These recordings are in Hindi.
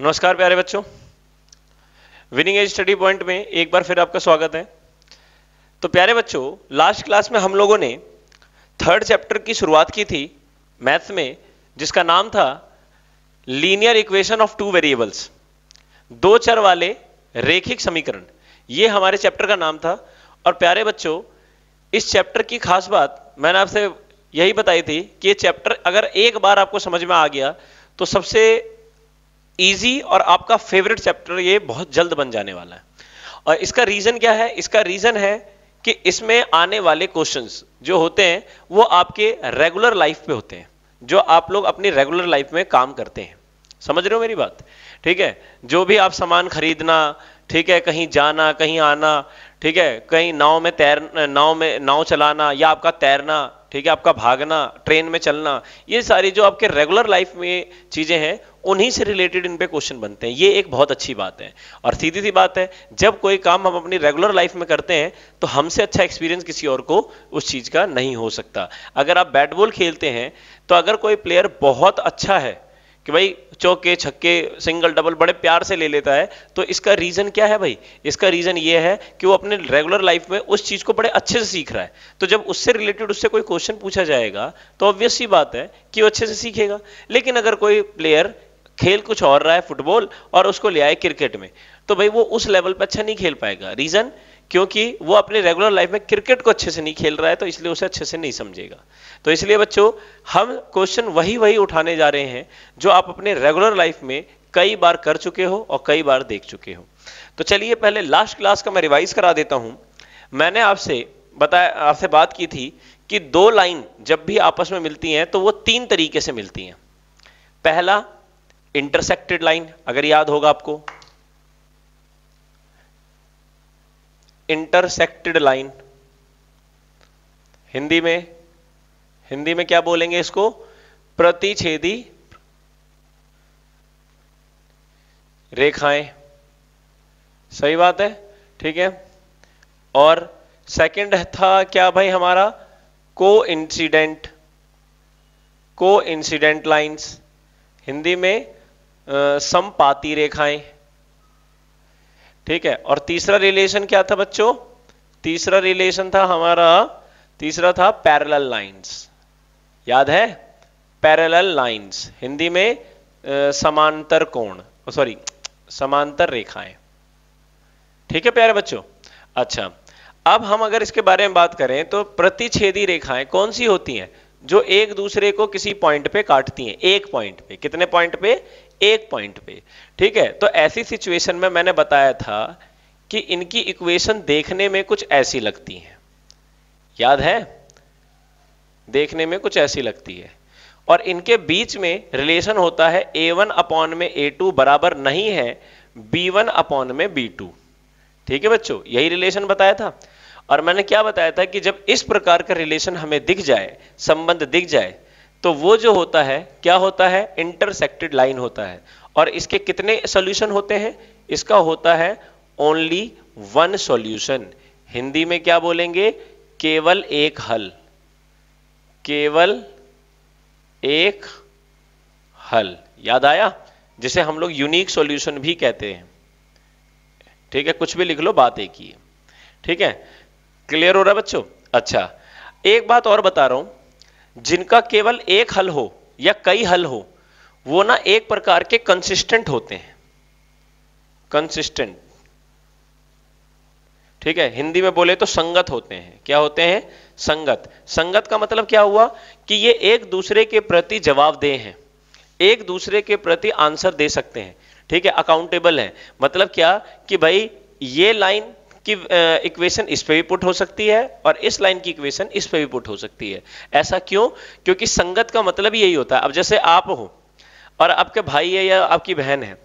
नमस्कार प्यारे बच्चों विनिंग एज स्टडी पॉइंट में एक बार फिर आपका स्वागत है तो प्यारे बच्चों लास्ट क्लास में हम लोगों ने थर्ड चैप्टर की शुरुआत की थी मैथ्स में जिसका नाम था linear equation of two variables दो चर वाले रेखिक समीकरण ये हमारे चैप्टर का नाम था और प्यारे बच्चों इस चैप्टर की खास बात मैंने आपसे यही बताई थी कि ये चैप्टर अगर एक बार आपको समझ में आ गया तो सबसे इजी और आपका फेवरेट चैप्टर ये बहुत जल्द बन जाने वाला है और इसका रीजन क्या है इसका रीजन है कि इसमें आने वाले क्वेश्चंस जो होते हैं वो आपके रेगुलर लाइफ पे होते हैं जो आप लोग अपनी रेगुलर लाइफ में काम करते हैं समझ रहे हो मेरी बात ठीक है जो भी आप सामान खरीदना ठीक है कहीं जाना कहीं आना ठीक है कहीं नाव में तैर नाव में नाव चलाना या आपका तैरना ठीक है आपका भागना ट्रेन में चलना ये सारी जो आपके रेगुलर लाइफ में चीजें हैं उन्हीं से रिलेटेड इन पे क्वेश्चन बनते हैं ये एक बहुत अच्छी बात है और सीधी सी बात है जब कोई काम हम अपनी रेगुलर लाइफ में करते हैं तो हमसे अच्छा एक्सपीरियंस किसी और को उस चीज का नहीं हो सकता अगर आप बैट बॉल खेलते हैं तो अगर कोई प्लेयर बहुत अच्छा है कि भाई चौके छक्के सिंगल डबल बड़े प्यार से ले लेता है तो इसका रीज़न क्या है भाई इसका रीज़न ये है कि वो अपने रेगुलर लाइफ में उस चीज़ को बड़े अच्छे से सीख रहा है तो जब उससे रिलेटेड उससे कोई क्वेश्चन पूछा जाएगा तो ऑब्वियस ही बात है कि वो अच्छे से सीखेगा लेकिन अगर कोई प्लेयर खेल कुछ और रहा है फुटबॉल और उसको ले आए क्रिकेट में तो भाई वो उस लेवल पर अच्छा नहीं खेल पाएगा रीज़न क्योंकि वो अपने रेगुलर लाइफ में क्रिकेट को अच्छे से नहीं खेल रहा है तो इसलिए उसे अच्छे से नहीं समझेगा तो इसलिए बच्चों हम क्वेश्चन वही वही उठाने जा रहे हैं जो आप अपने रेगुलर लाइफ में कई बार कर चुके हो और कई बार देख चुके हो तो चलिए पहले लास्ट क्लास का मैं रिवाइज करा देता हूं मैंने आपसे बताया आपसे बात की थी कि दो लाइन जब भी आपस में मिलती हैं तो वो तीन तरीके से मिलती हैं पहला इंटरसेक्टेड लाइन अगर याद होगा आपको इंटरसेक्टेड लाइन हिंदी में हिंदी में क्या बोलेंगे इसको प्रतिछेदी रेखाएं सही बात है ठीक है और सेकंड था क्या भाई हमारा को इंसिडेंट को इंसिडेंट लाइन्स हिंदी में संपाती रेखाएं ठीक है और तीसरा रिलेशन क्या था बच्चों तीसरा रिलेशन था हमारा तीसरा था पैरल लाइन्स याद है पैरल लाइन्स हिंदी में समांतर कोण सॉरी समांतर रेखाएं ठीक है प्यारे बच्चों अच्छा अब हम अगर इसके बारे में बात करें तो प्रतिच्छेदी रेखाएं कौन सी होती हैं जो एक दूसरे को किसी पॉइंट पे काटती हैं एक पॉइंट पे कितने पॉइंट पे एक पॉइंट पे ठीक है तो ऐसी सिचुएशन में मैंने बताया था कि इनकी इक्वेशन देखने में कुछ ऐसी लगती है याद है देखने में कुछ ऐसी लगती है और इनके बीच में रिलेशन होता है ए वन अपॉन में ए टू बराबर नहीं है बी वन अपॉन में बी टू ठीक है बच्चों यही रिलेशन बताया था और मैंने क्या बताया था कि जब इस प्रकार का रिलेशन हमें दिख जाए संबंध दिख जाए तो वो जो होता है क्या होता है इंटरसेक्टेड लाइन होता है और इसके कितने सॉल्यूशन होते हैं इसका होता है ओनली वन सॉल्यूशन हिंदी में क्या बोलेंगे केवल एक हल केवल एक हल याद आया जिसे हम लोग यूनिक सॉल्यूशन भी कहते हैं ठीक है कुछ भी लिख लो बात एक ही है ठीक है क्लियर हो रहा है बच्चों अच्छा एक बात और बता रहा हूं जिनका केवल एक हल हो या कई हल हो वो ना एक प्रकार के कंसिस्टेंट होते हैं कंसिस्टेंट ठीक है हिंदी में बोले तो संगत होते हैं क्या होते हैं संगत संगत का मतलब क्या हुआ कि ये एक दूसरे के प्रति जवाबदेह हैं एक दूसरे के प्रति आंसर दे सकते हैं ठीक है अकाउंटेबल है मतलब क्या कि भाई ये लाइन की इक्वेशन इस पे भी पुट हो सकती है और इस लाइन की इक्वेशन इस पे भी पुट हो सकती है ऐसा क्यों क्योंकि संगत का मतलब यही होता है अब जैसे आप हो और आपके भाई है या आपकी बहन है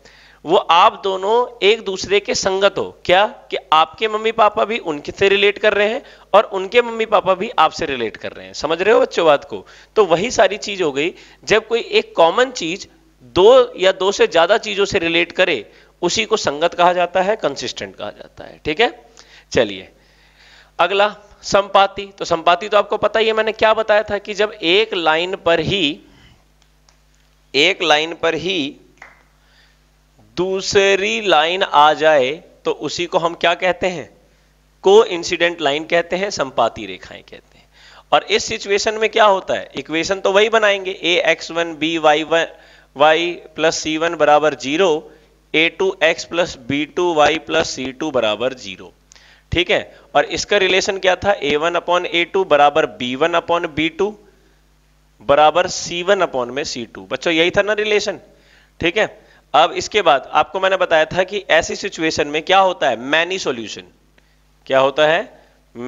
वो आप दोनों एक दूसरे के संगत हो क्या कि आपके मम्मी पापा भी उनके से रिलेट कर रहे हैं और उनके मम्मी पापा भी आपसे रिलेट कर रहे हैं समझ रहे हो बच्चों बात को तो वही सारी चीज हो गई जब कोई एक कॉमन चीज दो या दो से ज्यादा चीजों से रिलेट करे उसी को संगत कहा जाता है कंसिस्टेंट कहा जाता है ठीक है चलिए अगला संपाति तो संपाति तो आपको पता ही है मैंने क्या बताया था कि जब एक लाइन पर ही एक लाइन पर ही दूसरी लाइन आ जाए तो उसी को हम क्या कहते हैं को इंसिडेंट लाइन कहते हैं संपाति रेखाएं कहते हैं और इस सिचुएशन में क्या होता है इक्वेशन तो वही बनाएंगे A x one B y one y plus C one बराबर zero A two x plus B two y plus C two बराबर जीरो ठीक है और इसका रिलेशन क्या था A one upon A two बराबर B one upon B two बराबर सी वन अपॉन में सी टू बच्चों यही था ना रिलेशन ठीक है अब इसके बाद आपको मैंने बताया था कि ऐसी सिचुएशन में क्या होता है मैनी सोल्यूशन क्या होता है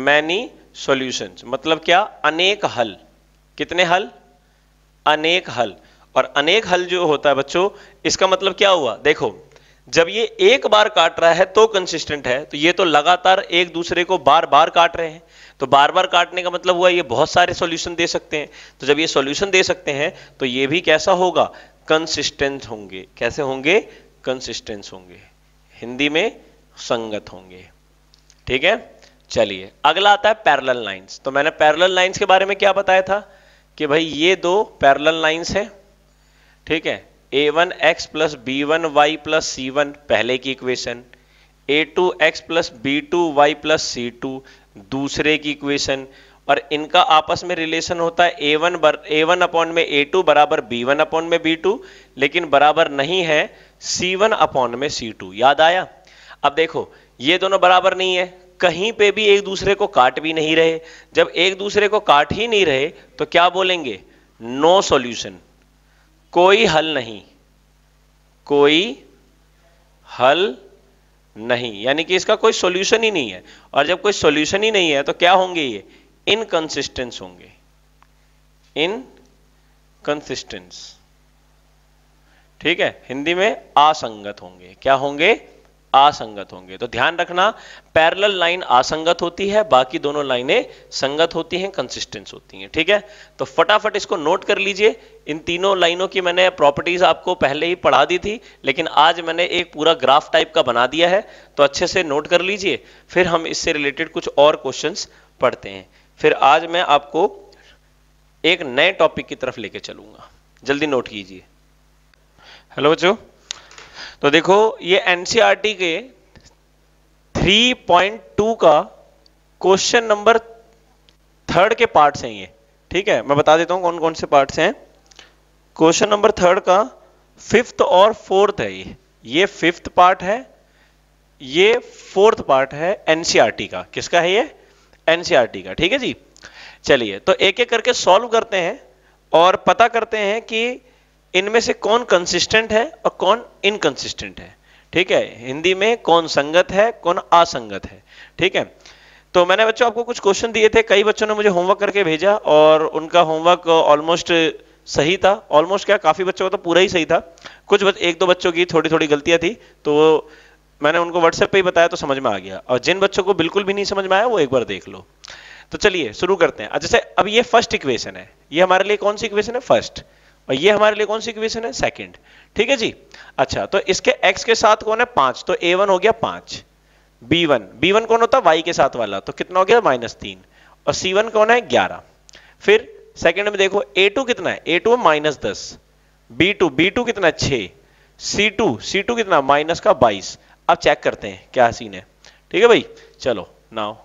मैनी सोल्यूशन मतलब क्या अनेक हल कितने हल अनेक हल और अनेक हल जो होता है बच्चों इसका मतलब क्या हुआ देखो जब ये एक बार काट रहा है तो कंसिस्टेंट है तो ये तो लगातार एक दूसरे को बार बार काट रहे हैं तो बार बार काटने का मतलब हुआ ये बहुत सारे सॉल्यूशन दे सकते हैं तो जब ये सॉल्यूशन दे सकते हैं तो ये भी कैसा होगा कंसिस्टेंट होंगे कैसे होंगे कंसिस्टेंस होंगे हिंदी में संगत होंगे ठीक है चलिए अगला आता है पैरेलल लाइंस तो मैंने पैरेलल लाइंस के बारे में क्या बताया था कि भाई ये दो पैरेलल लाइंस हैं ठीक है A one x plus B one y plus C one पहले की equation A two x plus B two y plus C two दूसरे की इक्वेशन और इनका आपस में रिलेशन होता है A one A one upon में ए टू बराबर बी वन अपॉन में बी टू लेकिन बराबर नहीं है सी वन अपॉन में सी टू याद आया अब देखो ये दोनों बराबर नहीं है कहीं पे भी एक दूसरे को काट भी नहीं रहे जब एक दूसरे को काट ही नहीं रहे तो क्या बोलेंगे नो no सॉल्यूशन कोई हल नहीं कोई हल नहीं यानी कि इसका कोई सॉल्यूशन ही नहीं है और जब कोई सॉल्यूशन ही नहीं है तो क्या होंगे ये इनकंसिस्टेंस होंगे इनकंसिस्टेंस ठीक है हिंदी में असंगत होंगे क्या होंगे आसंगत होंगे तो ध्यान रखना पैरेलल लाइन आसंगत होती है बाकी दोनों लाइनें संगत होती हैं कंसिस्टेंस होती हैं ठीक है तो फटाफट इसको नोट कर लीजिए इन तीनों लाइनों की मैंने प्रॉपर्टीज आपको पहले ही पढ़ा दी थी लेकिन आज मैंने एक पूरा ग्राफ टाइप का बना दिया है तो अच्छे से नोट कर लीजिए फिर हम इससे रिलेटेड कुछ और क्वेश्चन पढ़ते हैं फिर आज मैं आपको एक नए टॉपिक की तरफ लेके चलूंगा जल्दी नोट कीजिए हेलो बच्चों तो देखो ये एनसीआरटी e के 3.2 का क्वेश्चन नंबर थर्ड के पार्ट है ये ठीक है मैं बता देता हूं कौन कौन से पार्ट हैं क्वेश्चन नंबर थर्ड का फिफ्थ और फोर्थ है ये ये फिफ्थ पार्ट है ये फोर्थ पार्ट है एनसीईआरटी e का किसका है ये एनसीईआरटी e का ठीक है जी चलिए तो एक एक करके सॉल्व करते हैं और पता करते हैं कि इनमें से कौन कंसिस्टेंट है और कौन इनकंसिस्टेंट है ठीक है हिंदी में कौन संगत है कौन असंगत है ठीक है तो मैंने बच्चों आपको कुछ क्वेश्चन दिए थे कई बच्चों ने मुझे होमवर्क करके भेजा और उनका होमवर्क ऑलमोस्ट सही था ऑलमोस्ट क्या काफी बच्चों का तो पूरा ही सही था कुछ बच, एक दो बच्चों की थोड़ी थोड़ी गलतियां थी तो मैंने उनको व्हाट्सएप पे ही बताया तो समझ में आ गया और जिन बच्चों को बिल्कुल भी नहीं समझ में आया वो एक बार देख लो तो चलिए शुरू करते हैं अच्छा, जैसे अब ये फर्स्ट इक्वेशन है ये हमारे लिए कौन सी इक्वेशन है फर्स्ट और ये हमारे लिए कौन सी इक्वेशन है सेकंड ठीक है जी अच्छा तो इसके एक्स के साथ कौन है पांच तो ए हो गया पांच बी वन बी वन कौन होता है वाई के साथ वाला तो कितना हो गया माइनस तीन और सी वन कौन है ग्यारह फिर सेकंड में देखो ए टू कितना है ए टू माइनस दस बी टू बी टू कितना छः सी टू सी टू कितना माइनस का बाईस अब चेक करते हैं क्या सीन है ठीक है भाई चलो नाउ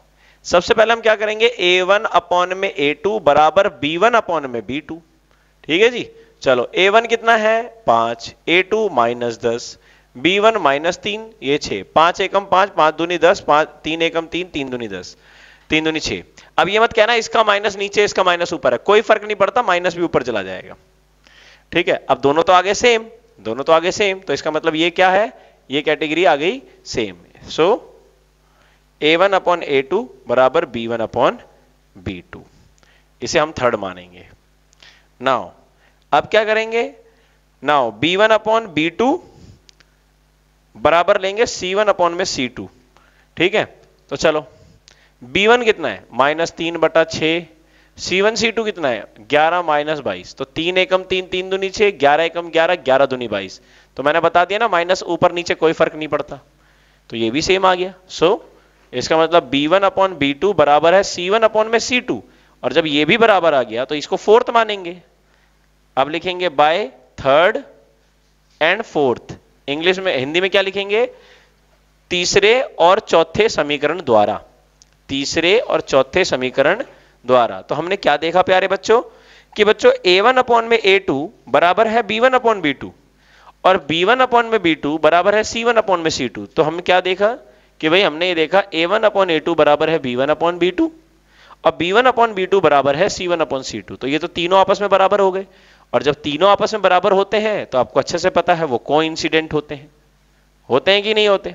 सबसे पहले हम क्या करेंगे ए वन अपॉन में ए टू बराबर बी वन अपॉन में बी टू ठीक है जी चलो ए वन कितना है पांच ए टू माइनस दस बी वन माइनस तीन ये छह पांच एकम पांच पांच दूनी दस पांच तीन एकम तीन तीन दूनी दस तीन दूनी छः अब ये मत कहना इसका माइनस नीचे इसका माइनस ऊपर है कोई फर्क नहीं पड़ता माइनस भी ऊपर चला जाएगा ठीक है अब दोनों तो आगे सेम दोनों तो आगे सेम तो इसका मतलब ये क्या है ये कैटेगरी आ गई same so A one upon A two बराबर B one upon B two इसे हम थर्ड मानेंगे नाउ अब क्या करेंगे now B one upon B two बराबर लेंगे सी वन अपॉन में सी टू ठीक है तो चलो बी वन कितना है माइनस तीन बटा छ सी वन सी टू कितना है ग्यारह माइनस बाईस तो तीन एकम तीन तीन दुनी छह ग्यारह एकम ग्यारह ग्यारह दुनी बाईस तो मैंने बता दिया ना माइनस ऊपर नीचे कोई फर्क नहीं पड़ता तो ये भी सेम आ गया सो so, इसका मतलब B one upon B two बराबर है सी वन अपॉन में सी टू और जब ये भी बराबर आ गया तो इसको फोर्थ मानेंगे अब लिखेंगे by third and fourth English में हिंदी में क्या लिखेंगे तीसरे और चौथे समीकरण द्वारा तीसरे और चौथे समीकरण द्वारा तो हमने क्या देखा प्यारे बच्चों कि बच्चों ए वन अपॉन में ए टू बराबर है B one upon B two और बी वन अपॉन में बी टू बराबर है सी वन अपॉन में सी टू तो हम क्या देखा कि भाई हमने ये देखा A one upon A two बराबर है B one upon B two और B one upon B two बराबर है C one upon C two तो ये तो तीनों आपस में बराबर हो गए और जब तीनों आपस में बराबर होते हैं तो आपको अच्छे से पता है वो को होते हैं होते हैं कि नहीं होते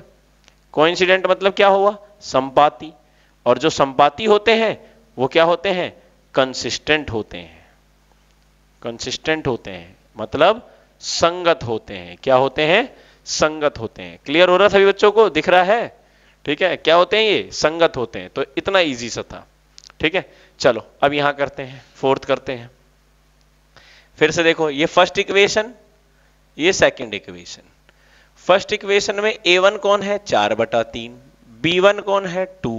को मतलब क्या हुआ संपाति और जो संपाति होते हैं वो क्या होते हैं कंसिस्टेंट होते हैं कंसिस्टेंट होते हैं मतलब संगत होते हैं क्या होते हैं संगत होते हैं क्लियर हो रहा सभी बच्चों को दिख रहा है ठीक है क्या होते हैं ये संगत होते हैं तो इतना इजी सा था ठीक है चलो अब यहां करते हैं फोर्थ करते हैं फिर से देखो ये फर्स्ट इक्वेशन ये सेकंड इक्वेशन फर्स्ट इक्वेशन में ए वन कौन है चार बटा तीन बी वन कौन है टू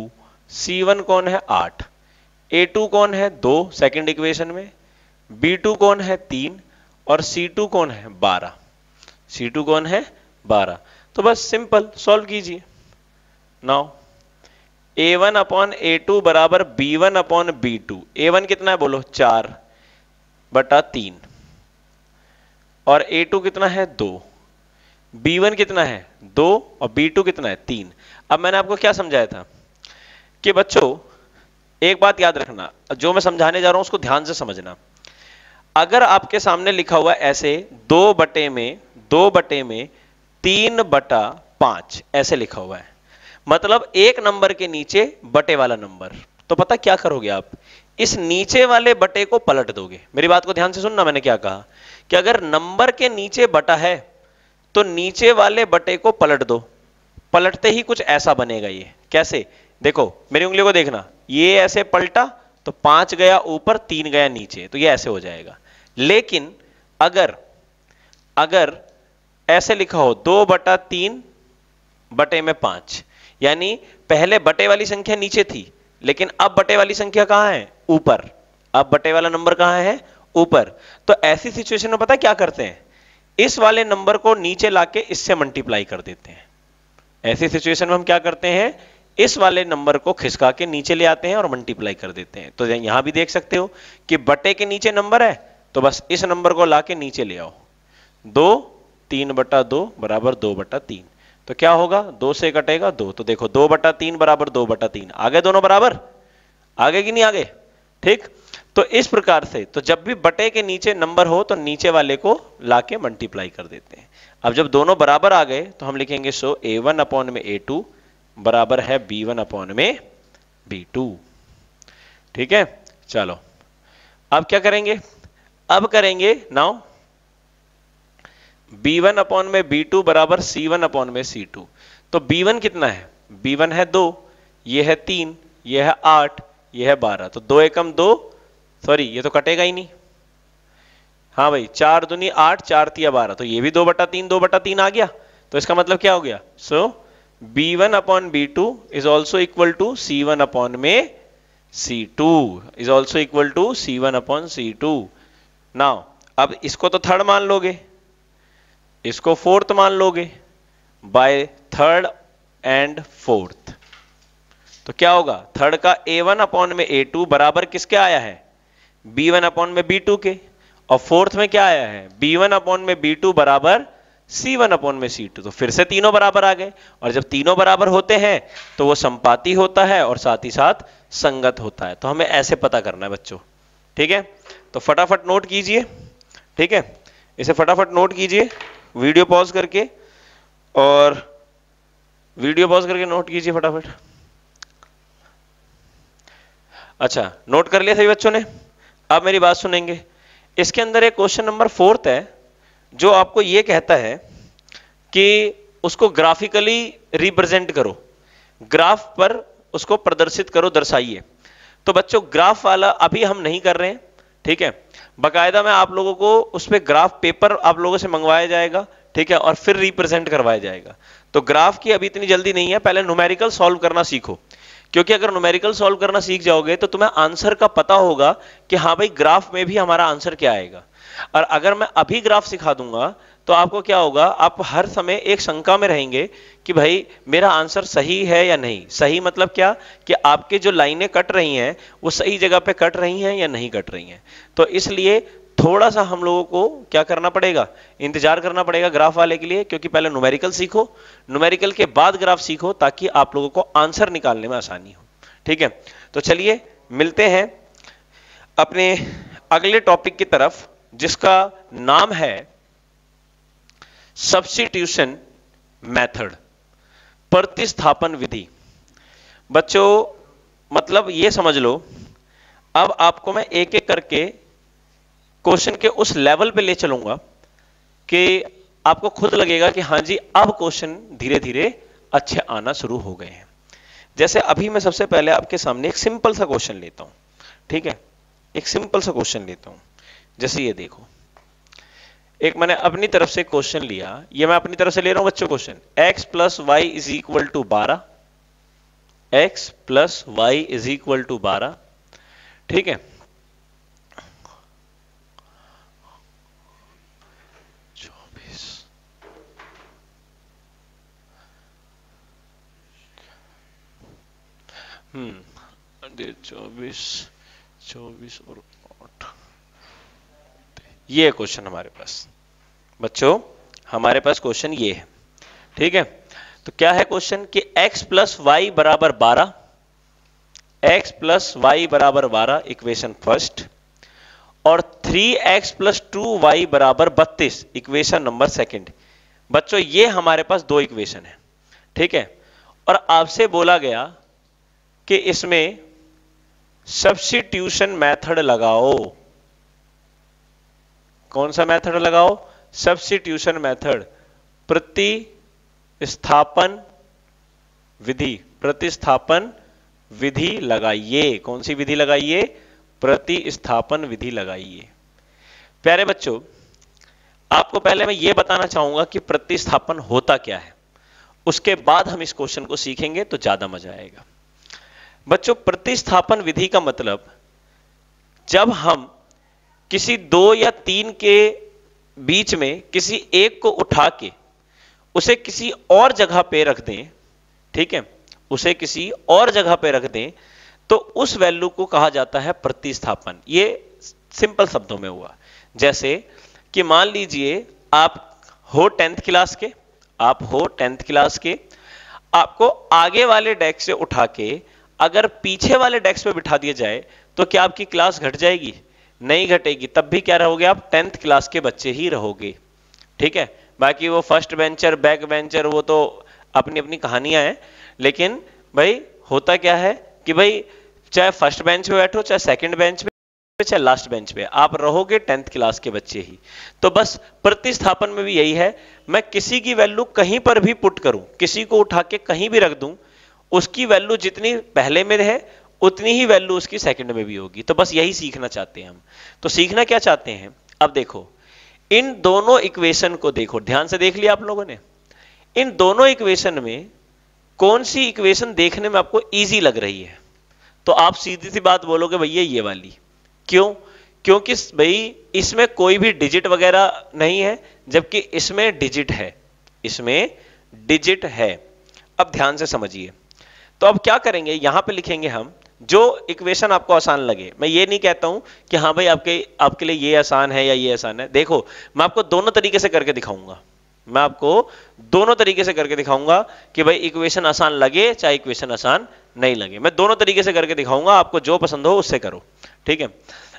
सी वन कौन है आठ ए टू कौन है दो सेकंड इक्वेशन में बी टू कौन है तीन और सी टू कौन है बारह सी टू कौन है बारह तो बस सिंपल सॉल्व कीजिए now A one upon A two बराबर B one upon B two A one कितना है बोलो चार बटा तीन और A2 कितना है दो B1 कितना है दो और B2 कितना है तीन अब मैंने आपको क्या समझाया था कि बच्चों एक बात याद रखना जो मैं समझाने जा रहा हूं उसको ध्यान से समझना अगर आपके सामने लिखा हुआ ऐसे दो बटे में दो बटे में तीन बटा पांच ऐसे लिखा हुआ है मतलब एक नंबर के नीचे बटे वाला नंबर तो पता क्या करोगे आप इस नीचे वाले बटे को पलट दोगे मेरी बात को ध्यान से सुनना मैंने क्या कहा कि अगर नंबर के नीचे बटा है तो नीचे वाले बटे को पलट दो पलटते ही कुछ ऐसा बनेगा ये कैसे देखो मेरी उंगली को देखना ये ऐसे पलटा तो पांच गया ऊपर तीन गया नीचे तो ये ऐसे हो जाएगा लेकिन अगर अगर ऐसे लिखा हो दो बटा तीन बटे में पांच यानी पहले बटे वाली संख्या नीचे थी लेकिन अब बटे वाली संख्या कहां है ऊपर अब बटे वाला नंबर कहां है ऊपर तो ऐसी सिचुएशन में पता है क्या करते हैं इस वाले नंबर को नीचे लाके इससे मल्टीप्लाई कर देते हैं ऐसी सिचुएशन में हम क्या करते हैं इस वाले नंबर को खिसका के नीचे ले आते हैं और मल्टीप्लाई कर देते हैं तो यहां भी देख सकते हो कि बटे के नीचे नंबर है तो बस इस नंबर को लाके नीचे ले आओ दो तीन बटा दो बराबर दो बटा तीन तो क्या होगा दो से कटेगा दो तो देखो दो बटा तीन बराबर दो बटा तीन आगे दोनों बराबर आगे कि नहीं आगे ठीक तो इस प्रकार से तो जब भी बटे के नीचे नंबर हो तो नीचे वाले को लाके मल्टीप्लाई कर देते हैं अब जब दोनों बराबर आ गए तो हम लिखेंगे सो ए वन अपॉन में ए टू बराबर है बी वन अपॉन में बी टू ठीक है चलो अब क्या करेंगे अब करेंगे नाउ बी वन अपॉन में बी टू बराबर सी वन अपॉन में सी टू तो बी वन कितना है बी वन है दो यह है तीन यह है आठ यह है बारह तो दो एकम दो सॉरी ये तो कटेगा ही नहीं हाँ भाई चार दुनी आठ चार तिया बारह तो ये भी दो बटा तीन दो बटा तीन आ गया तो इसका मतलब क्या हो गया so B one upon B two is also equal to C one upon में C two is also equal to C one upon C two now अब इसको तो थर्ड मान लोगे इसको फोर्थ मान लोगे बाय थर्ड एंड फोर्थ तो क्या होगा थर्ड का ए वन अपॉन में ए टू बराबर किसके आया है बी वन अपॉन में बी टू के और फोर्थ में क्या आया है बी वन अपॉन में बी टू बराबर सी वन अपॉन में सी टू तो फिर से तीनों बराबर आ गए और जब तीनों बराबर होते हैं तो वो संपाती होता है और साथ ही साथ संगत होता है तो हमें ऐसे पता करना है बच्चों ठीक है तो फटाफट नोट कीजिए ठीक है इसे फटाफट नोट कीजिए वीडियो पॉज करके और वीडियो पॉज करके नोट कीजिए फटाफट अच्छा नोट कर लिया सभी बच्चों ने आप मेरी बात सुनेंगे इसके अंदर एक क्वेश्चन नंबर फोर्थ है जो आपको ये कहता है कि उसको ग्राफिकली रिप्रेजेंट करो ग्राफ पर उसको प्रदर्शित करो दर्शाइए तो बच्चों ग्राफ वाला अभी हम नहीं कर रहे हैं ठीक है बकायदा मैं आप लोगों को उस पर ग्राफ पेपर आप लोगों से मंगवाया जाएगा ठीक है और फिर रिप्रेजेंट करवाया जाएगा तो ग्राफ की अभी इतनी जल्दी नहीं है पहले न्यूमेरिकल सॉल्व करना सीखो क्योंकि अगर न्यूमेरिकल सॉल्व करना सीख जाओगे तो तुम्हें आंसर का पता होगा कि हाँ भाई ग्राफ में भी हमारा आंसर क्या आएगा और अगर मैं अभी ग्राफ सिखा दूंगा तो आपको क्या होगा आप हर समय एक शंका में रहेंगे कि भाई मेरा आंसर सही है या नहीं सही मतलब क्या कि आपके जो लाइनें कट रही हैं वो सही जगह पे कट रही हैं या नहीं कट रही हैं तो इसलिए थोड़ा सा हम लोगों को क्या करना पड़ेगा इंतजार करना पड़ेगा ग्राफ वाले के लिए क्योंकि पहले न्यूमेरिकल सीखो न्यूमेरिकल के बाद ग्राफ सीखो ताकि आप लोगों को आंसर निकालने में आसानी हो ठीक है तो चलिए मिलते हैं अपने अगले टॉपिक की तरफ जिसका नाम है सब्सिट्यूशन मेथड प्रतिस्थापन विधि बच्चों मतलब ये समझ लो अब आपको मैं एक एक करके क्वेश्चन के उस लेवल पे ले चलूंगा कि आपको खुद लगेगा कि हाँ जी अब क्वेश्चन धीरे धीरे अच्छे आना शुरू हो गए हैं जैसे अभी मैं सबसे पहले आपके सामने एक सिंपल सा क्वेश्चन लेता हूं ठीक है एक सिंपल सा क्वेश्चन लेता हूं जैसे ये देखो एक मैंने अपनी तरफ से क्वेश्चन लिया ये मैं अपनी तरफ से ले रहा हूं बच्चों question x plus y is equal to बारह x plus y is equal to बारह ठीक है हम्म, चौबीस चौबीस और आठ ये क्वेश्चन हमारे पास बच्चों हमारे पास क्वेश्चन ये है ठीक है तो क्या है क्वेश्चन कि x प्लस वाई बराबर बारह एक्स प्लस वाई बराबर बारह इक्वेशन फर्स्ट और 3x x plus two Y बराबर बत्तीस इक्वेशन नंबर सेकंड बच्चों ये हमारे पास दो इक्वेशन है ठीक है और आपसे बोला गया कि इसमें सब्सिट्यूशन मेथड लगाओ कौन सा मेथड लगाओ सब्सिट्यूशन मेथड प्रतिस्थापन विधि प्रतिस्थापन विधि लगाइए कौन सी विधि लगाइए प्रतिस्थापन विधि लगाइए प्यारे बच्चों आपको पहले मैं यह बताना चाहूंगा कि प्रतिस्थापन होता क्या है उसके बाद हम इस क्वेश्चन को सीखेंगे तो ज्यादा मजा आएगा बच्चों प्रतिस्थापन विधि का मतलब जब हम किसी दो या तीन के बीच में किसी एक को उठा के उसे किसी और जगह पे रख दें ठीक है उसे किसी और जगह पे रख दें तो उस वैल्यू को कहा जाता है प्रतिस्थापन ये सिंपल शब्दों में हुआ जैसे कि मान लीजिए आप हो टेंथ क्लास के आप हो टेंथ क्लास के आपको आगे वाले डेस्क से उठा के अगर पीछे वाले डेस्क पे बिठा दिया जाए तो क्या आपकी क्लास घट जाएगी नहीं घटेगी तब भी क्या रहोगे आप टेंथ क्लास के बच्चे ही रहोगे ठीक है बाकी वो फर्स्ट बेंचर बैक बेंचर वो तो अपनी अपनी कहानियां हैं लेकिन भाई होता क्या है कि भाई चाहे फर्स्ट बेंच पे बैठो चाहे सेकंड बेंच पे चाहे लास्ट बेंच पे आप रहोगे टेंथ क्लास के बच्चे ही तो बस प्रतिस्थापन में भी यही है मैं किसी की वैल्यू कहीं पर भी पुट करूं किसी को उठा के कहीं भी रख दूं उसकी वैल्यू जितनी पहले में है उतनी ही वैल्यू उसकी सेकंड में भी होगी तो बस यही सीखना चाहते हैं हम तो सीखना क्या चाहते हैं अब देखो इन दोनों इक्वेशन को देखो ध्यान से देख लिया आप लोगों ने इन दोनों इक्वेशन में कौन सी इक्वेशन देखने में आपको इजी लग रही है तो आप सीधी सी बात बोलोगे भैया ये वाली क्यों क्योंकि भाई इसमें कोई भी डिजिट वगैरह नहीं है जबकि इसमें डिजिट है इसमें डिजिट है अब ध्यान से समझिए तो अब क्या करेंगे यहां पे लिखेंगे हम जो इक्वेशन आपको आसान लगे मैं ये नहीं कहता हूं कि हाँ भाई आपके आपके लिए ये आसान है या ये आसान है देखो मैं आपको दोनों तरीके से करके दिखाऊंगा मैं आपको दोनों तरीके से करके दिखाऊंगा कि भाई इक्वेशन आसान लगे चाहे इक्वेशन आसान नहीं लगे मैं दोनों तरीके से करके दिखाऊंगा आपको जो पसंद हो उससे करो ठीक है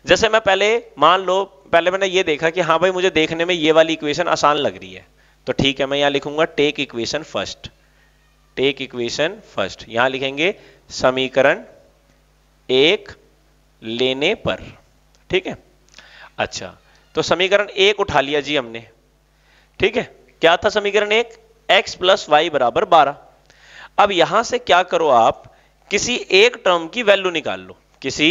जैसे मैं पहले मान लो पहले मैंने ये देखा कि हाँ भाई मुझे देखने में ये वाली इक्वेशन आसान लग रही है तो ठीक है मैं यहां लिखूंगा take equation first take equation first यहां लिखेंगे समीकरण एक लेने पर ठीक है अच्छा तो समीकरण एक उठा लिया जी हमने ठीक है क्या था समीकरण एक x प्लस वाई बराबर बारह अब यहां से क्या करो आप किसी एक टर्म की वैल्यू निकाल लो किसी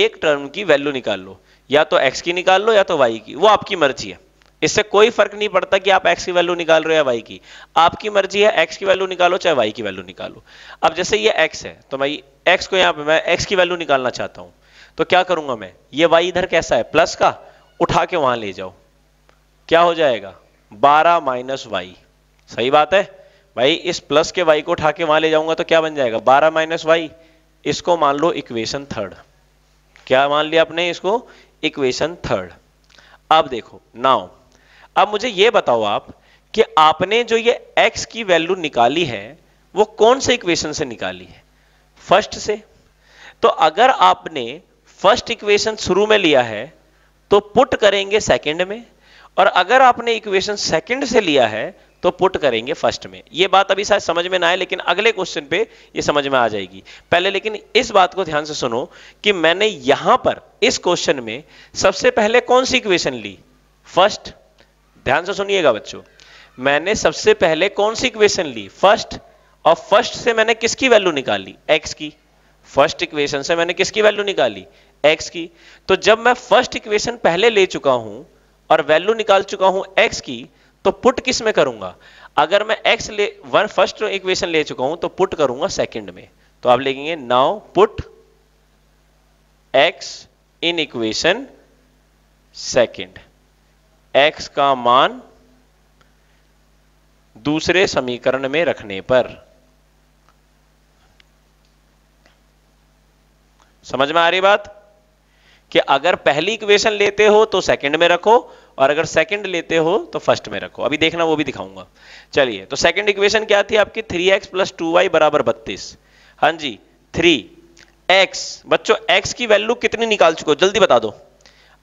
एक टर्म की वैल्यू निकाल लो या तो x की निकाल लो या तो y की वो आपकी मर्जी है इससे कोई फर्क नहीं पड़ता कि आप एक्स की वैल्यू निकाल रहे हो या वाई की आपकी मर्जी है एक्स की वैल्यू निकालो चाहे वाई की वैल्यू निकालो अब जैसे ये एक्स है तो मैं एक्स को यहां पे मैं एक्स की वैल्यू निकालना चाहता हूं तो क्या करूंगा मैं ये वाई इधर कैसा है प्लस का उठा के वहां ले जाओ क्या हो जाएगा बारह माइनस वाई सही बात है भाई इस प्लस के वाई को उठा के वहां ले जाऊंगा तो क्या बन जाएगा बारह माइनस वाई इसको मान लो इक्वेशन थर्ड क्या मान लिया आपने इसको इक्वेशन थर्ड अब देखो नाउ अब मुझे ये बताओ आप कि आपने जो ये x की वैल्यू निकाली है वो कौन से इक्वेशन से निकाली है फर्स्ट से तो अगर आपने फर्स्ट इक्वेशन शुरू में लिया है तो पुट करेंगे सेकंड में और अगर आपने इक्वेशन सेकंड से लिया है तो पुट करेंगे फर्स्ट में ये बात अभी शायद समझ में ना आए लेकिन अगले क्वेश्चन पे ये समझ में आ जाएगी पहले लेकिन इस बात को ध्यान से सुनो कि मैंने यहां पर इस क्वेश्चन में सबसे पहले कौन सी इक्वेशन ली फर्स्ट ध्यान से सुनिएगा बच्चों मैंने सबसे पहले कौन सी इक्वेशन ली फर्स्ट और फर्स्ट से मैंने किसकी वैल्यू निकाली एक्स की फर्स्ट इक्वेशन से मैंने किसकी वैल्यू निकाली एक्स की तो जब मैं फर्स्ट इक्वेशन पहले ले चुका हूं और वैल्यू निकाल चुका हूं एक्स की तो पुट किस में करूंगा अगर मैं एक्स ले वन फर्स्ट इक्वेशन ले चुका हूं तो पुट करूंगा सेकंड में तो आप लिखेंगे now put x in equation second x का मान दूसरे समीकरण में रखने पर समझ में आ रही बात कि अगर पहली इक्वेशन लेते हो तो सेकंड में रखो और अगर सेकंड लेते हो तो फर्स्ट में रखो अभी देखना वो भी दिखाऊंगा चलिए तो सेकंड इक्वेशन क्या थी आपकी 3x x plus two Y बराबर बत्तीस हां जी एक्स बच्चों x की वैल्यू कितनी निकाल चुके हो जल्दी बता दो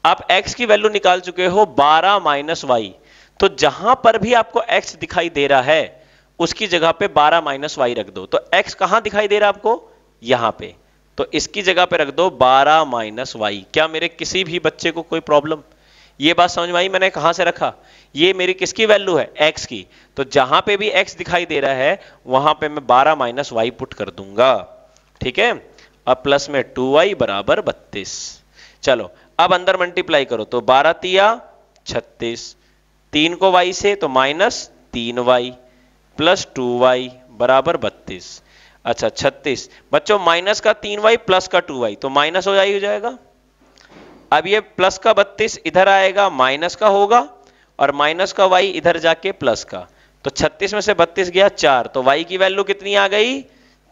आप x की वैल्यू निकाल चुके हो 12 माइनस वाई तो जहां पर भी आपको x दिखाई दे रहा है उसकी जगह पे 12 माइनस वाई रख दो तो x कहां दिखाई दे रहा है आपको यहां पे तो इसकी जगह पे रख दो 12 माइनस वाई क्या मेरे किसी भी बच्चे को कोई प्रॉब्लम ये बात समझ में आई मैंने कहां से रखा ये मेरी किसकी वैल्यू है एक्स की तो जहां पे भी एक्स दिखाई दे रहा है वहां पर मैं बारह माइनस वाई पुट कर दूंगा ठीक है अब प्लस में वाई बराबर बत्तीस चलो अब अंदर मल्टीप्लाई करो तो बारह तिया छत्तीस तीन को वाई से तो माइनस तीन वाई प्लस टू वाई बराबर बत्तीस अच्छा छत्तीस बच्चों माइनस का तीन वाई प्लस का टू वाई तो माइनस हो जाए हो जाएगा अब ये प्लस का बत्तीस इधर आएगा माइनस का होगा और माइनस का वाई इधर जाके प्लस का तो 36 में से 32 गया चार तो y की वैल्यू कितनी आ गई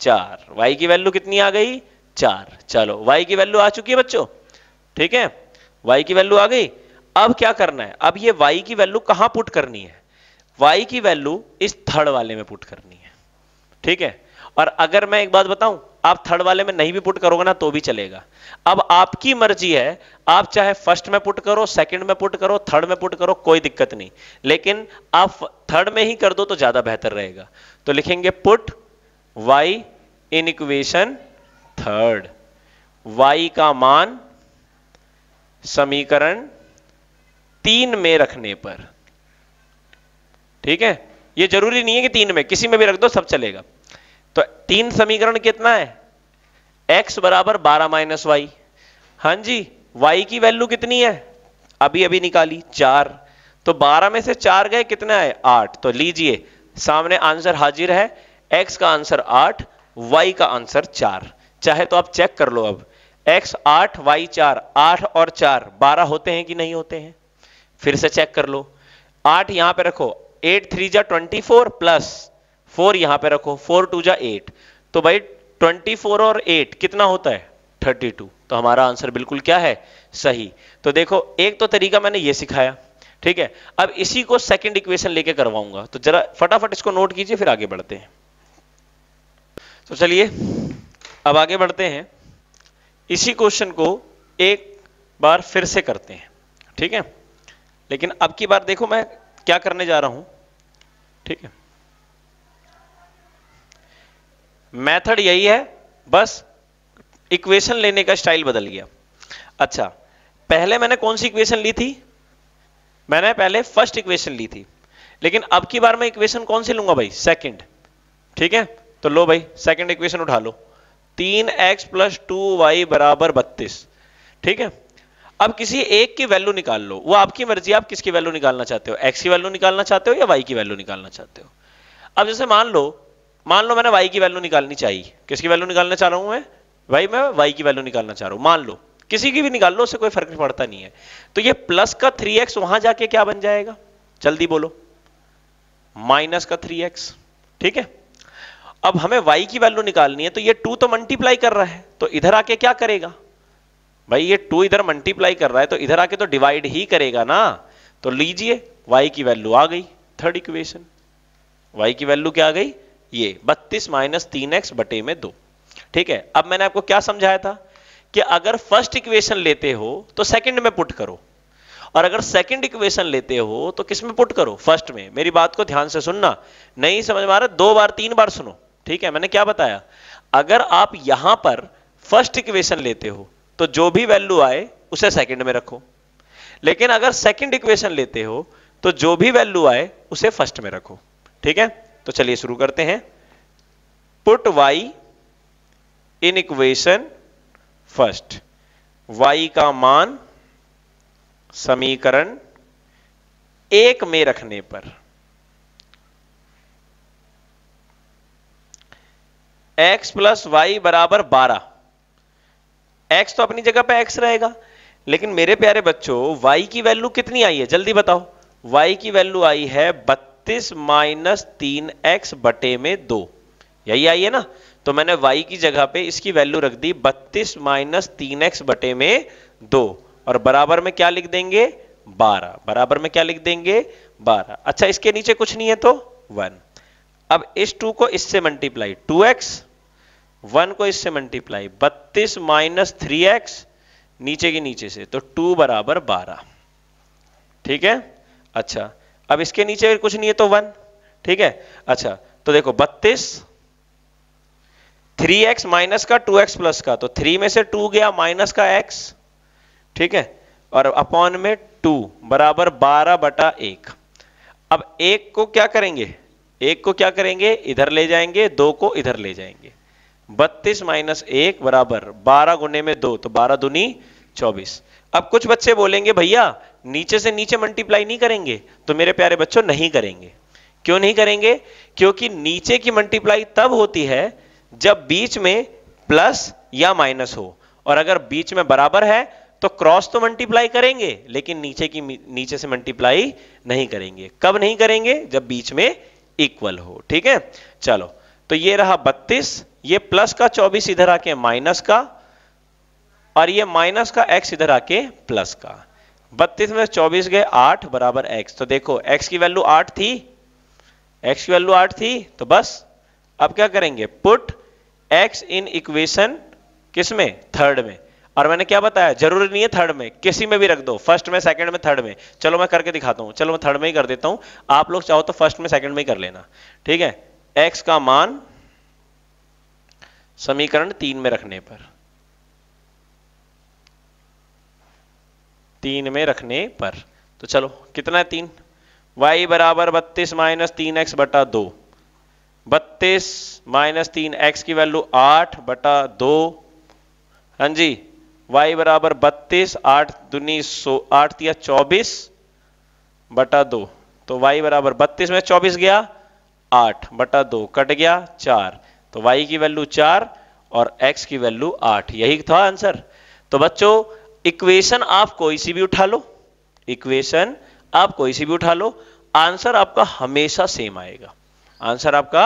चार y की वैल्यू कितनी आ गई चार चलो y की वैल्यू आ चुकी है बच्चों ठीक है वाई की वैल्यू आ गई अब क्या करना है अब ये वाई की वैल्यू कहां पुट करनी है वाई की वैल्यू इस थर्ड वाले में पुट करनी है ठीक है और अगर मैं एक बात बताऊं आप थर्ड वाले में नहीं भी पुट करोगे ना तो भी चलेगा अब आपकी मर्जी है आप चाहे फर्स्ट में पुट करो सेकंड में पुट करो थर्ड में पुट करो कोई दिक्कत नहीं लेकिन आप थर्ड में ही कर दो तो ज्यादा बेहतर रहेगा तो लिखेंगे put y in equation third y का मान समीकरण तीन में रखने पर ठीक है ये जरूरी नहीं है कि तीन में किसी में भी रख दो सब चलेगा तो तीन समीकरण कितना है x बराबर बारह माइनस वाई हाँ जी y की वैल्यू कितनी है अभी अभी निकाली चार तो बारह में से चार गए कितना है आठ तो लीजिए सामने आंसर हाजिर है x का आंसर आठ y का आंसर चार चाहे तो आप चेक कर लो अब एक्स आठ वाई चार आठ और चार बारह होते हैं कि नहीं होते हैं फिर से चेक कर लो आठ यहां पे रखो एट थ्री जा ट्वेंटी फोर प्लस फोर यहां पे रखो फोर टू जा एट तो भाई ट्वेंटी फोर और एट कितना होता है थर्टी टू तो हमारा आंसर बिल्कुल क्या है सही तो देखो एक तो तरीका मैंने ये सिखाया ठीक है अब इसी को सेकंड इक्वेशन लेके करवाऊंगा तो जरा फटाफट इसको नोट कीजिए फिर आगे बढ़ते हैं तो चलिए अब आगे बढ़ते हैं इसी क्वेश्चन को एक बार फिर से करते हैं ठीक है लेकिन अब की बार देखो मैं क्या करने जा रहा हूं ठीक है मेथड यही है बस इक्वेशन लेने का स्टाइल बदल गया अच्छा पहले मैंने कौन सी इक्वेशन ली थी मैंने पहले फर्स्ट इक्वेशन ली थी लेकिन अब की बार मैं इक्वेशन कौन सी लूंगा भाई सेकंड ठीक है तो लो भाई सेकंड इक्वेशन उठा लो तीन एक्स प्लस टू वाई बराबर बत्तीस ठीक है अब किसी एक की वैल्यू निकाल लो वो आपकी मर्जी आप किसकी वैल्यू निकालना चाहते हो एक्स की वैल्यू निकालना चाहते हो या वाई की वैल्यू निकालना चाहते हो अब जैसे मान लो मान लो मैंने वाई की वैल्यू निकालनी चाहिए किसकी वैल्यू निकालना चाह रहा हूं मैं वाई मैं वाई की वैल्यू निकालना चाह रहा हूं मान लो किसी की भी निकाल लो उससे कोई फर्क पड़ता नहीं है तो ये प्लस का थ्री एक्स वहां जाके क्या बन जाएगा जल्दी बोलो माइनस का थ्री एक्स ठीक है अब हमें y की वैल्यू निकालनी है तो ये टू तो मल्टीप्लाई कर रहा है तो इधर आके क्या करेगा भाई ये टू इधर मल्टीप्लाई कर रहा है तो इधर आके तो डिवाइड ही करेगा ना तो लीजिए y की वैल्यू आ गई थर्ड इक्वेशन y की वैल्यू क्या आ गई ये बत्तीस माइनस तीन एक्स बटे में दो ठीक है अब मैंने आपको क्या समझाया था कि अगर फर्स्ट इक्वेशन लेते हो तो सेकंड में पुट करो और अगर सेकंड इक्वेशन लेते हो तो किस में पुट करो फर्स्ट में मेरी बात को ध्यान से सुनना नहीं समझ में आ रहा दो बार तीन बार सुनो ठीक है मैंने क्या बताया अगर आप यहां पर फर्स्ट इक्वेशन लेते हो तो जो भी वैल्यू आए उसे सेकंड में रखो लेकिन अगर सेकंड इक्वेशन लेते हो तो जो भी वैल्यू आए उसे फर्स्ट में रखो ठीक है तो चलिए शुरू करते हैं put y in equation first y का मान समीकरण एक में रखने पर एक्स प्लस वाई बराबर बारह एक्स तो अपनी जगह पे एक्स रहेगा लेकिन मेरे प्यारे बच्चों वाई की वैल्यू कितनी आई है जल्दी बताओ वाई की वैल्यू आई है बत्तीस माइनस तीन एक्स बटे में दो यही आई है ना तो मैंने वाई की जगह पे इसकी वैल्यू रख दी बत्तीस माइनस तीन एक्स बटे में दो और बराबर में क्या लिख देंगे बारह बराबर में क्या लिख देंगे बारह अच्छा इसके नीचे कुछ नहीं है तो वन अब इस टू को इससे मल्टीप्लाई टू एक्स वन को इससे मल्टीप्लाई बत्तीस माइनस थ्री एक्स नीचे के नीचे से तो टू बराबर बारह ठीक है अच्छा अब इसके नीचे कुछ नहीं है तो वन ठीक है अच्छा तो देखो बत्तीस थ्री एक्स माइनस का टू एक्स प्लस का तो थ्री में से टू गया माइनस का एक्स ठीक है और अपॉन में टू बराबर बारह बटा एक अब एक को क्या करेंगे एक को क्या करेंगे इधर ले जाएंगे दो को इधर ले जाएंगे बत्तीस माइनस एक बराबर बारह गुने में दो तो बारह दुनी चौबीस अब कुछ बच्चे बोलेंगे भैया नीचे से नीचे मल्टीप्लाई नहीं करेंगे तो मेरे प्यारे बच्चों नहीं करेंगे क्यों नहीं करेंगे क्योंकि नीचे की मल्टीप्लाई तब होती है जब बीच में प्लस या माइनस हो और अगर बीच में बराबर है तो क्रॉस तो मल्टीप्लाई करेंगे लेकिन नीचे की नीचे से मल्टीप्लाई नहीं करेंगे कब नहीं करेंगे जब बीच में इक्वल हो ठीक है चलो तो ये रहा बत्तीस ये प्लस का 24 इधर आके माइनस का और ये माइनस का x इधर आके प्लस का 32 में 24 गए 8 बराबर x तो देखो x की वैल्यू 8 थी x की वैल्यू 8 थी तो बस अब क्या करेंगे पुट x इन इक्वेशन किसमें थर्ड में और मैंने क्या बताया जरूरी नहीं है थर्ड में किसी में भी रख दो फर्स्ट में सेकंड में थर्ड में चलो मैं करके दिखाता हूं चलो मैं थर्ड में ही कर देता हूं आप लोग चाहो तो फर्स्ट में सेकंड में ही कर लेना ठीक है एक्स का मान समीकरण तीन में रखने पर तीन में रखने पर तो चलो कितना है तीन y बराबर बत्तीस माइनस तीन एक्स बटा दो बत्तीस माइनस तीन एक्स की वैल्यू आठ बटा दो हाँ जी y बराबर बत्तीस आठ दुनी सो आठ दिया चौबीस बटा दो तो y बराबर बत्तीस में चौबीस गया आठ बटा दो कट गया चार तो y की वैल्यू चार और x की वैल्यू आठ यही था आंसर तो बच्चों इक्वेशन आप कोई सी भी उठा लो इक्वेशन आप कोई सी भी उठा लो आंसर आपका हमेशा सेम आएगा आंसर आपका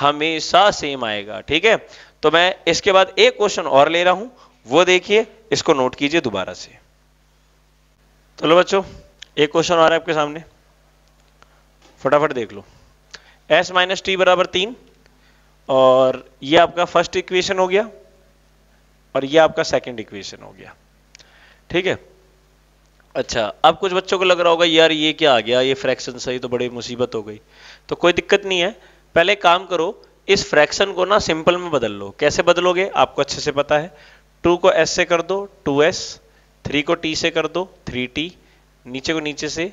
हमेशा सेम आएगा ठीक है तो मैं इसके बाद एक क्वेश्चन और ले रहा हूं वो देखिए इसको नोट कीजिए दोबारा से चलो लो बच्चों एक क्वेश्चन और है आपके सामने फटाफट देख लो s माइनस टी बराबर तीन और ये आपका फर्स्ट इक्वेशन हो गया और ये आपका सेकंड इक्वेशन हो गया ठीक है अच्छा अब कुछ बच्चों को लग रहा होगा यार ये क्या आ गया ये फ्रैक्शन सही तो बड़ी मुसीबत हो गई तो कोई दिक्कत नहीं है पहले काम करो इस फ्रैक्शन को ना सिंपल में बदल लो कैसे बदलोगे आपको अच्छे से पता है टू को एस से कर दो टू एस थ्री को टी से कर दो थ्री टी नीचे को नीचे से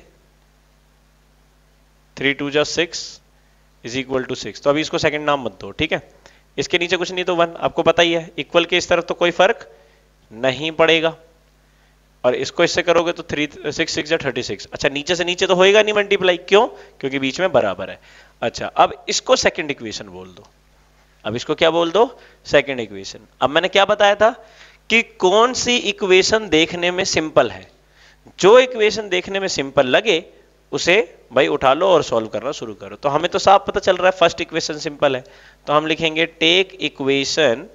थ्री टू जा six is equal to six तो अभी इसको सेकंड नाम मत दो ठीक है इसके नीचे कुछ नहीं तो वन आपको पता ही है इक्वल के इस तरफ तो कोई फर्क नहीं पड़ेगा और इसको इससे करोगे तो थ्री सिक्स सिक्स या थर्टी सिक्स अच्छा नीचे से नीचे तो होएगा नहीं मल्टीप्लाई क्यों क्योंकि बीच में बराबर है अच्छा अब इसको सेकेंड इक्वेशन बोल दो अब इसको क्या बोल दो सेकेंड इक्वेशन अब मैंने क्या बताया था कि कौन सी इक्वेशन देखने में सिंपल है जो इक्वेशन देखने में सिंपल लगे उसे भाई उठा लो और सॉल्व करना शुरू करो तो हमें तो साफ पता चल रहा है फर्स्ट इक्वेशन सिंपल है तो हम लिखेंगे टेक इक्वेशन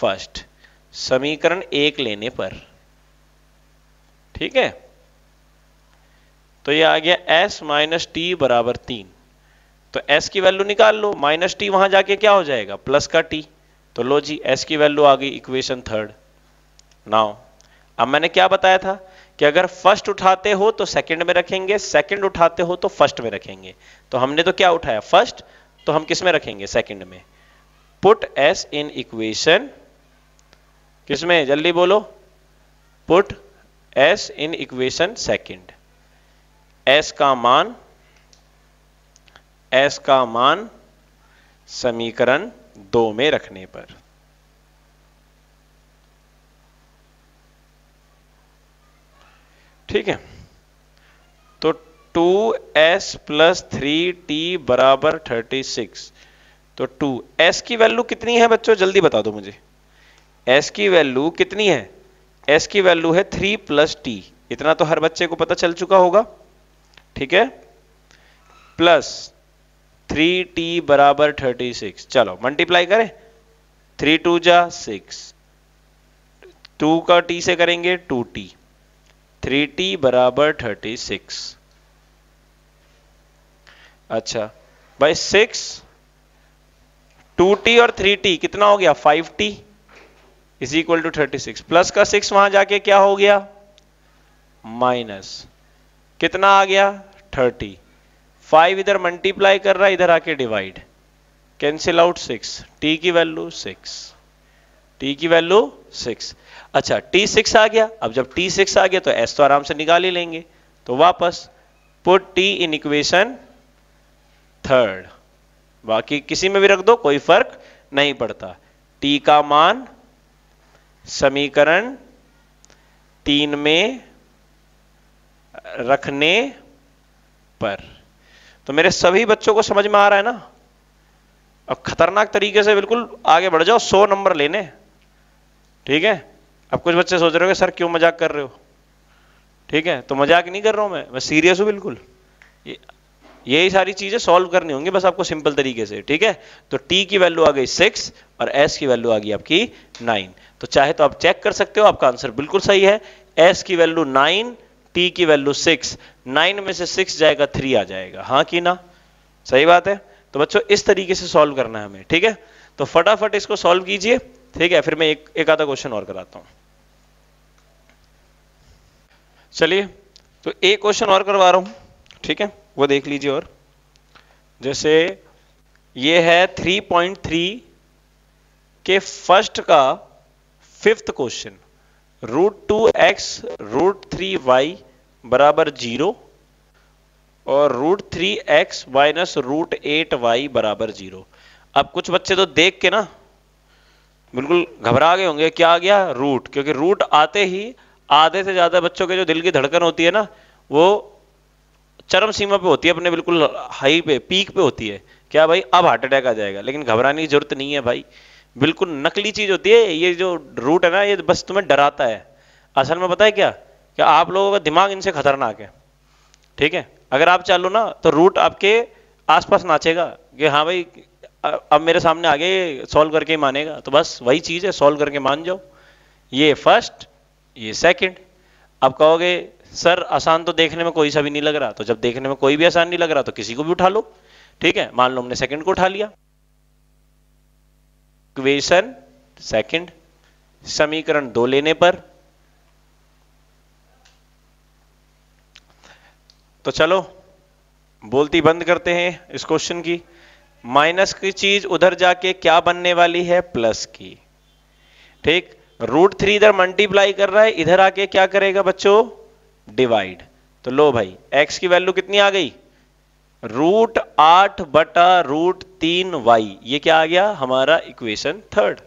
फर्स्ट समीकरण एक लेने पर ठीक है तो ये आ गया s माइनस टी बराबर तीन तो s की वैल्यू निकाल लो माइनस टी वहां जाके क्या हो जाएगा प्लस का t तो लो जी s की वैल्यू आ गई इक्वेशन थर्ड नाउ अब मैंने क्या बताया था कि अगर फर्स्ट उठाते हो तो सेकंड में रखेंगे सेकंड उठाते हो तो फर्स्ट में रखेंगे तो हमने तो क्या उठाया फर्स्ट तो हम किस में रखेंगे सेकंड में पुट एस इन इक्वेशन किसमें जल्दी बोलो put s in equation second s का मान एस का मान समीकरण दो में रखने पर ठीक है तो 2s प्लस थ्री टी बराबर थर्टी सिक्स तो 2s की वैल्यू कितनी है बच्चों जल्दी बता दो मुझे s की वैल्यू कितनी है s की वैल्यू है 3 प्लस टी इतना तो हर बच्चे को पता चल चुका होगा ठीक है प्लस 3t बराबर थर्टी चलो मल्टीप्लाई करें 3 टू जा सिक्स टू का t से करेंगे 2t थ्री टी बराबर थर्टी सिक्स अच्छा भाई सिक्स टू टी और थ्री टी कितना हो गया five t is equal to thirty six plus का सिक्स वहां जाके क्या हो गया माइनस कितना आ गया थर्टी फाइव इधर मल्टीप्लाई कर रहा है इधर आके divide cancel out six t की वैल्यू सिक्स टी की वैल्यू सिक्स अच्छा T6 आ गया अब जब T6 आ गया तो S तो आराम से निकाल ही लेंगे तो वापस put T in equation third बाकी किसी में भी रख दो कोई फर्क नहीं पड़ता T का मान समीकरण तीन में रखने पर तो मेरे सभी बच्चों को समझ में आ रहा है ना अब खतरनाक तरीके से बिल्कुल आगे बढ़ जाओ सौ नंबर लेने ठीक है अब कुछ बच्चे सोच रहे हो सर क्यों मजाक कर रहे हो ठीक है तो मजाक नहीं कर रहा हूं मैं मैं सीरियस हूँ बिल्कुल यही सारी चीज़ें सॉल्व करनी होंगी बस आपको सिंपल तरीके से ठीक है तो टी की वैल्यू आ गई सिक्स और एस की वैल्यू आ गई आपकी नाइन तो चाहे तो आप चेक कर सकते हो आपका आंसर बिल्कुल सही है एस की वैल्यू नाइन टी की वैल्यू सिक्स नाइन में से सिक्स जाएगा थ्री आ जाएगा हाँ कि ना सही बात है तो बच्चों इस तरीके से सॉल्व करना है हमें ठीक है तो फटाफट इसको सॉल्व कीजिए ठीक है फिर मैं एक, एक आधा क्वेश्चन और कराता हूँ चलिए तो एक क्वेश्चन और करवा रहा हूं ठीक है वो देख लीजिए और जैसे ये है 3.3 के फर्स्ट का fifth question root two x root three y बराबर जीरो और root three x minus root eight y बराबर जीरो अब कुछ बच्चे तो देख के ना बिल्कुल घबरा गए होंगे क्या आ गया रूट क्योंकि रूट आते ही आधे से ज़्यादा बच्चों के जो दिल की धड़कन होती है ना वो चरम सीमा पे होती है अपने बिल्कुल हाई पे पीक पे होती है क्या भाई अब हार्ट अटैक आ जाएगा लेकिन घबराने की जरूरत नहीं है भाई बिल्कुल नकली चीज़ होती है ये जो रूट है ना ये बस तुम्हें डराता है असल में पता है क्या कि आप लोगों का दिमाग इनसे खतरनाक है ठीक है अगर आप चालो ना तो रूट आपके आसपास नाचेगा कि हाँ भाई अब मेरे सामने आगे सॉल्व करके मानेगा तो बस वही चीज़ है सॉल्व करके मान जाओ ये फर्स्ट ये सेकंड अब कहोगे सर आसान तो देखने में कोई सा भी नहीं लग रहा तो जब देखने में कोई भी आसान नहीं लग रहा तो किसी को भी उठा लो ठीक है मान लो हमने सेकंड को उठा लिया इक्वेशन सेकंड समीकरण दो लेने पर तो चलो बोलती बंद करते हैं इस क्वेश्चन की माइनस की चीज उधर जाके क्या बनने वाली है प्लस की ठीक रूट थ्री इधर मल्टीप्लाई कर रहा है इधर आके क्या करेगा बच्चों डिवाइड तो लो भाई एक्स की वैल्यू कितनी आ गई रूट आठ बटा रूट तीन वाई ये क्या आ गया हमारा इक्वेशन थर्ड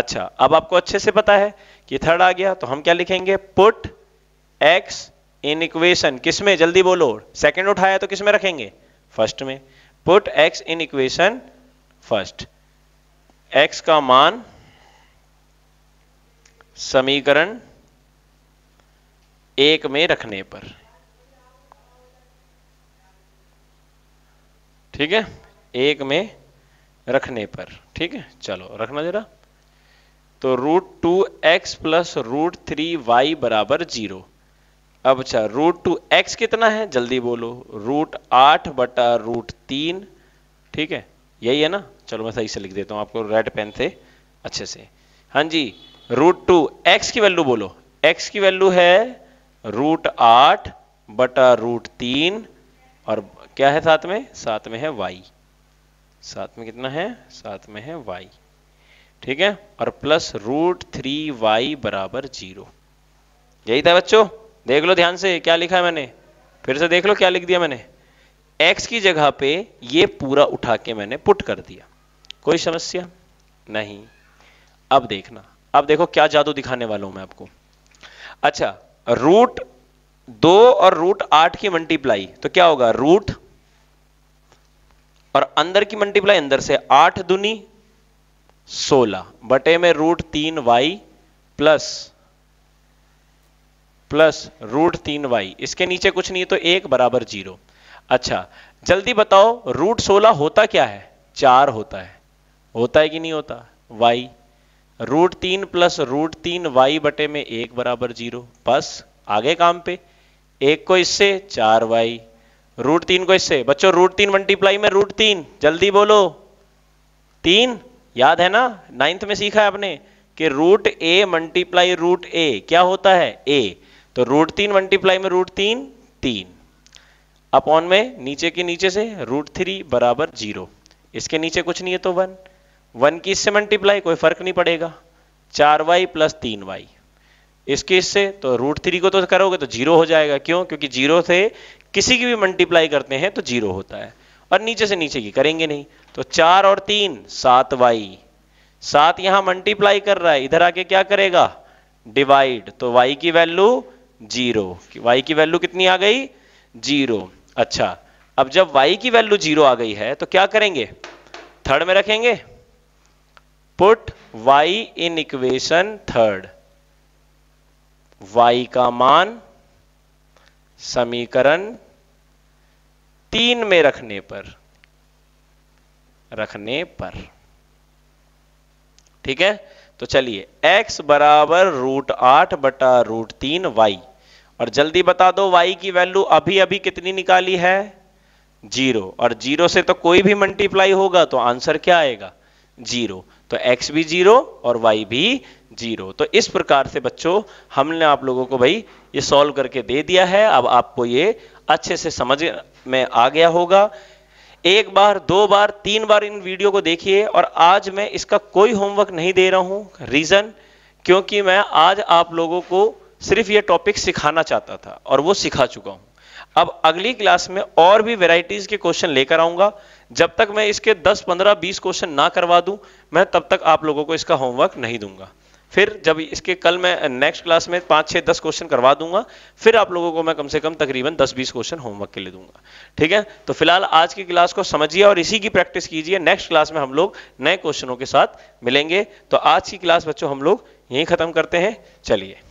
अच्छा अब आपको अच्छे से पता है कि थर्ड आ गया तो हम क्या लिखेंगे पुट एक्स इन इक्वेशन किसमें जल्दी बोलो सेकेंड उठाया तो किसमें रखेंगे फर्स्ट में put x in equation first x का मान समीकरण एक में रखने पर ठीक है एक में रखने पर ठीक है चलो रखना जरा तो root two x plus root three y बराबर जीरो अब अच्छा रूट टू एक्स कितना है जल्दी बोलो रूट आठ बटा रूट तीन ठीक है यही है ना चलो मैं सही से लिख देता हूं आपको रेड पेन से अच्छे से हाँ जी रूट टू एक्स की वैल्यू बोलो एक्स की वैल्यू है रूट आठ बटा रूट तीन और क्या है साथ में साथ में है वाई साथ में कितना है साथ में है वाई ठीक है और प्लस रूट थ्री वाई बराबर जीरो यही था बच्चों देख लो ध्यान से क्या लिखा है मैंने फिर से देख लो क्या लिख दिया मैंने एक्स की जगह पे ये पूरा उठा के मैंने पुट कर दिया कोई समस्या नहीं अब देखना अब देखो क्या जादू दिखाने वाला हूं मैं आपको अच्छा रूट दो और रूट आठ की मल्टीप्लाई तो क्या होगा रूट और अंदर की मल्टीप्लाई अंदर से आठ दुनी सोलह बटे में रूट तीन वाई प्लस प्लस रूट तीन वाई इसके नीचे कुछ नहीं तो एक बराबर जीरो अच्छा जल्दी बताओ रूट सोलह होता क्या है चार होता है होता है कि नहीं होता वाई रूट तीन प्लस रूट तीन वाई बटे में एक बराबर जीरो बस आगे काम पे एक को इससे चार वाई रूट तीन को इससे बच्चों रूट तीन मल्टीप्लाई में रूट तीन जल्दी बोलो तीन याद है ना नाइन्थ में सीखा है आपने कि root A multiply root A क्या होता है ए तो रूट तीन मल्टीप्लाई में रूट तीन तीन अपॉन में नीचे के नीचे से रूट थ्री बराबर जीरो इसके नीचे कुछ नहीं है तो वन वन की इससे मल्टीप्लाई कोई फर्क नहीं पड़ेगा चार वाई प्लस तीन वाई इसके इससे तो रूट थ्री को तो करोगे तो जीरो हो जाएगा क्यों क्योंकि जीरो से किसी की भी मल्टीप्लाई करते हैं तो जीरो होता है और नीचे से नीचे की करेंगे नहीं तो चार और तीन सात वाई सात यहां मल्टीप्लाई कर रहा है इधर आके क्या करेगा डिवाइड तो वाई की वैल्यू जीरो वाई की वैल्यू कितनी आ गई जीरो अच्छा अब जब वाई की वैल्यू जीरो आ गई है तो क्या करेंगे थर्ड में रखेंगे put y in equation third y का मान समीकरण तीन में रखने पर रखने पर ठीक है तो चलिए x बराबर रूट आठ बटा रूट तीन वाई और जल्दी बता दो y की वैल्यू अभी अभी कितनी निकाली है जीरो और जीरो से तो कोई भी मल्टीप्लाई होगा तो आंसर क्या आएगा जीरो तो x भी जीरो और y भी जीरो तो इस प्रकार से बच्चों हमने आप लोगों को भाई ये सॉल्व करके दे दिया है अब आपको ये अच्छे से समझ में आ गया होगा एक बार दो बार तीन बार इन वीडियो को देखिए और आज मैं इसका कोई होमवर्क नहीं दे रहा हूं रीजन क्योंकि मैं आज आप लोगों को सिर्फ ये टॉपिक सिखाना चाहता था और वो सिखा चुका हूं अब अगली क्लास में और भी वेराइटीज के क्वेश्चन लेकर आऊंगा जब तक मैं इसके 10, 15, 20 क्वेश्चन ना करवा दूं मैं तब तक आप लोगों को इसका होमवर्क नहीं दूंगा फिर जब इसके कल मैं नेक्स्ट क्लास में पांच छह दस क्वेश्चन करवा दूंगा फिर आप लोगों को मैं कम से कम तकरीबन दस बीस क्वेश्चन होमवर्क के लिए दूंगा ठीक है तो फिलहाल आज की क्लास को समझिए और इसी की प्रैक्टिस कीजिए नेक्स्ट क्लास में हम लोग नए क्वेश्चनों के साथ मिलेंगे तो आज की क्लास बच्चों हम लोग यही खत्म करते हैं चलिए